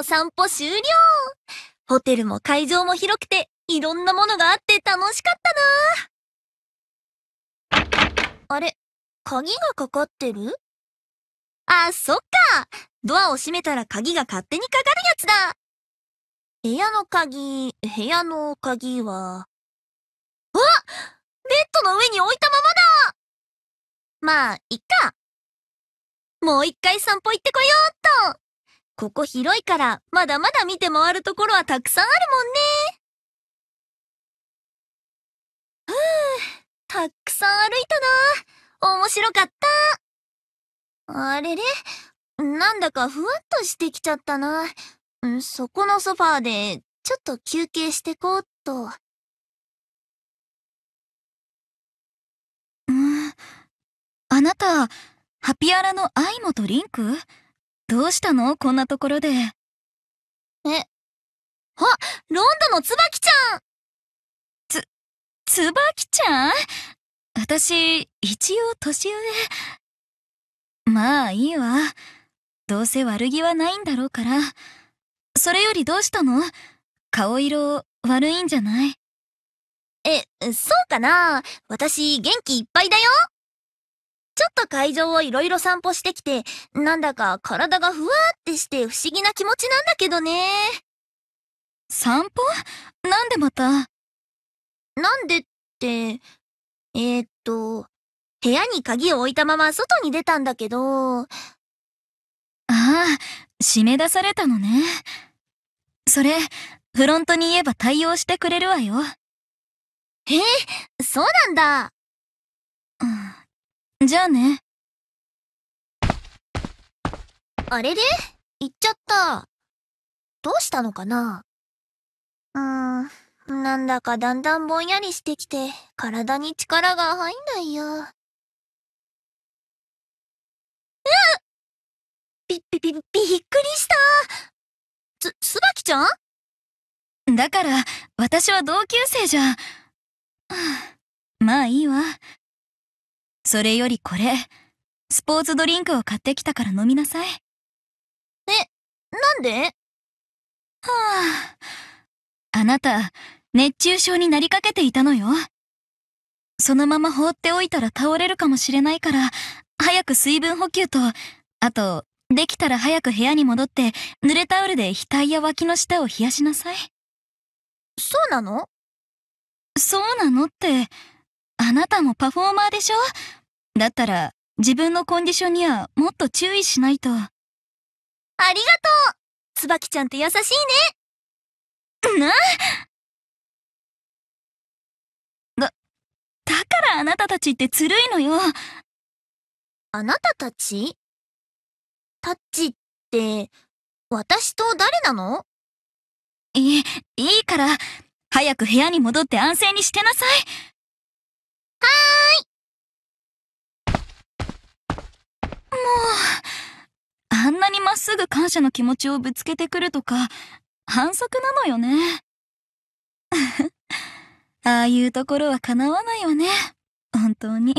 お散歩終了ホテルも会場も広くて、いろんなものがあって楽しかったなあれ、鍵がかかってるあ、そっかドアを閉めたら鍵が勝手にかかるやつだ部屋の鍵、部屋の鍵は、あベッドの上に置いたままだまあ、いっか。もう一回散歩行ってこようっと。ここ広いから、まだまだ見て回るところはたくさんあるもんね。ふぅ、たくさん歩いたな。面白かった。あれれなんだかふわっとしてきちゃったな。そこのソファーで、ちょっと休憩してこうっと。うん、あなた、ハピアラのアイモとリンクどうしたのこんなところで。え、あロンドの椿ちゃんつ、椿ちゃん私、一応年上。まあいいわ。どうせ悪気はないんだろうから。それよりどうしたの顔色悪いんじゃないえ、そうかな私元気いっぱいだよちょっと会場をいろいろ散歩してきて、なんだか体がふわーってして不思議な気持ちなんだけどね。散歩なんでまたなんでって、えー、っと、部屋に鍵を置いたまま外に出たんだけど。ああ、締め出されたのね。それ、フロントに言えば対応してくれるわよ。えー、そうなんだ。じゃあね。あれで行っちゃった。どうしたのかなうーん、なんだかだんだんぼんやりしてきて、体に力が入んないよ。うっび、び、び、びっくりしたつ、つばきちゃんだから、私は同級生じゃ。まあいいわ。それよりこれ、スポーツドリンクを買ってきたから飲みなさい。え、なんではあ、あなた、熱中症になりかけていたのよ。そのまま放っておいたら倒れるかもしれないから、早く水分補給と、あと、できたら早く部屋に戻って、濡れタオルで額や脇の下を冷やしなさい。そうなのそうなのって、あなたもパフォーマーでしょだったら、自分のコンディションにはもっと注意しないと。ありがとう椿ちゃんって優しいねなだ、だからあなたたちってずるいのよ。あなたたちタッチって、私と誰なのいい、いいから、早く部屋に戻って安静にしてなさい。はーい。もあんなにまっすぐ感謝の気持ちをぶつけてくるとか、反則なのよね。ああいうところは叶わないわね。本当に。